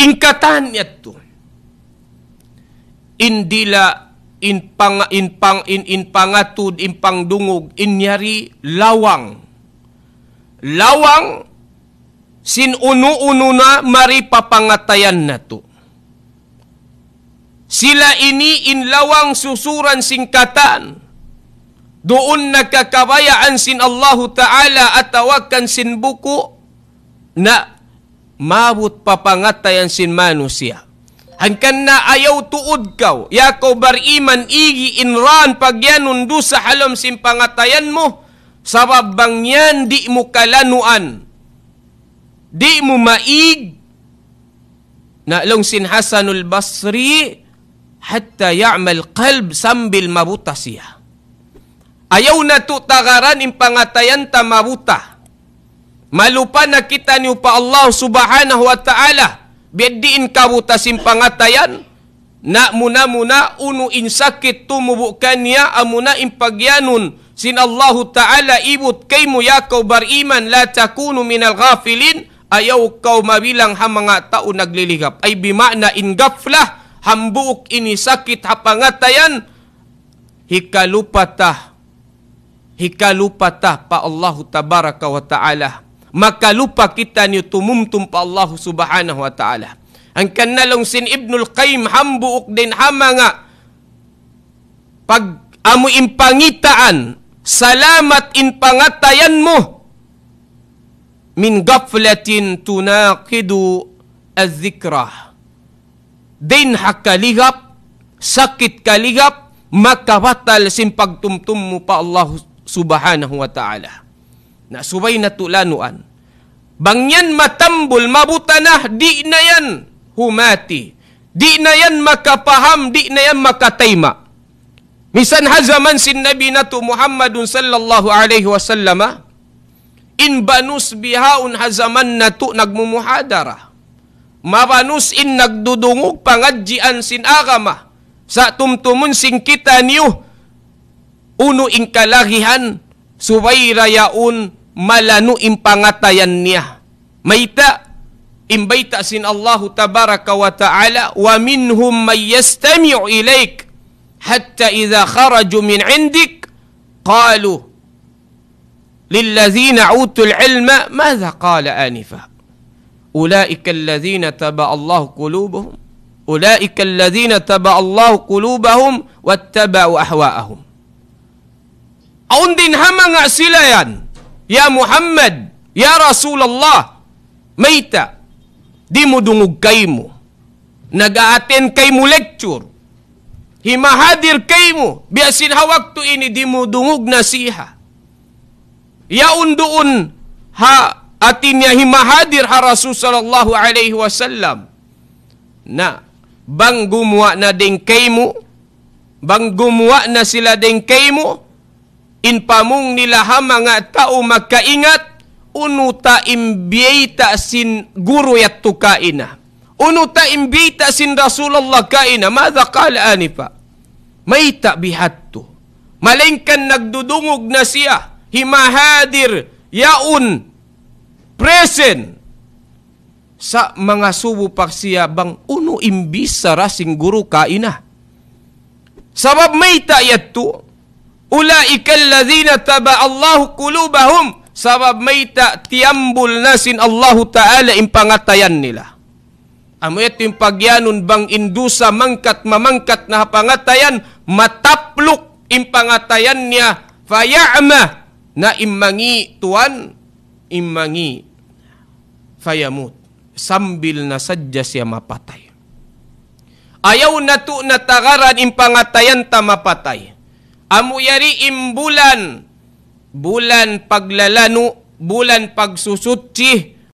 Ingkatan yatto. Indila inpang pang in in pangatud inpangatud impangdungog inyari lawang. Lawang sinuno-uno na papangatayan na to. Sila ini in lawang susuran singkatan. Doon nagkakabayaan sin Allahu Ta'ala at tawakan sin buko na mawut papangatayan sin manusia. Hangkan na ayaw tuod kaw, yakaw iman igi inran pagyanundu sa halom sin pangatayan mo, sabab bang yan di mo kalanuan, di mo maig, na long sin Hasanul Basri, hatta ya'mal qalb sambil mabuta siya. Ayaw na tu tutagaran impangatayan ta mabuta Malu pana kita ni upa Allah subhanahu wa ta'ala Biadiin kamu tasimpang atayan Nak muna muna unu insakit tu mubukkan ya Amuna impagyanun Sin Allah ta'ala ibut kaimu ya kau bariman La takunu minal ghafilin Ayaw kau mabilang ha mga tao nagliligap Ay bimakna in gaflah Hambuk ini sakit hapangatayan Hikalupatah Hikalupatah pa Allah tabaraka wa ta'ala maka lupa kita ni tumumtum pa Allah subhanahu wa ta'ala. Ang kanalong sin Ibnul Qayyim hambuok din hamanga pag amu impangitaan salamat in pangatayan mo min gaflatin tunakidu az-zikra din hakalihap sakit kalihap makabatal sin pagtumtum mo pa Allah subhanahu wa ta'ala na subay na tulanuan. Bangyan matambol, mabutanah, di na yan humati. Di na yan makapaham, di na yan makatayma. Misan hazaman sin Nabi na to Muhammadun sallallahu alaihi wasallama, in banus bihaun hazaman na to nagmumuhadara. Mabanus in nagdudungog pangadjian sin agama. Sa tumtumun sin kita niyo, uno in kalagihan, subay rayaun malanu impangatayan niya. Maita, imbaita sin Allahu tabaraka wa ta'ala, wa minhum may yastami'u ilaik, hatta iza kharaju min indik, qalu, للذين أوتوا العلم ماذا قال آنفا أولئك الذين تبع الله قلوبهم أولئك الذين تبع الله قلوبهم واتبعوا أهواءهم Aundin دين mga sila Ya Muhammad, Ya Rasulullah, Mayta, di mo dungog kay mo. nag kay mo lecture. Himahadir kay mo. Biasin hawak to ini di mo dungog na siha. Yaun doon ha atin niya himahadir ha Rasul sallallahu alaihi wasallam na bang gumawa na din kay mo bang gumawa na sila din kay mo in pamung nila ha mga tao magkaingat, unuta imbieta sin guru yat tukaina. Unuta imbieta sin Rasulullah kaina. Mada kala anipa? May tabihatto. Malingkan nagdudungog na siya. Himahadir, yaun, present. Sa mga subo pak siya bang uno imbisara sin guru kaina. Sabab may tayat to. Ulaikal ladhina taba Allahu kulubahum sabab may ta tiambul nasin Allahu Ta'ala impangatayan nila. Amo ito yung pagyanon bang indusa mangkat mamangkat na pangatayan matapluk impangatayan niya fayama na imangi tuan imangi fayamut sambil na sadya siya mapatay. Ayaw na to natagaran impangatayan ta mapatay. Amuyari imbulan, bulan paglalano, bulan pagsusutsi,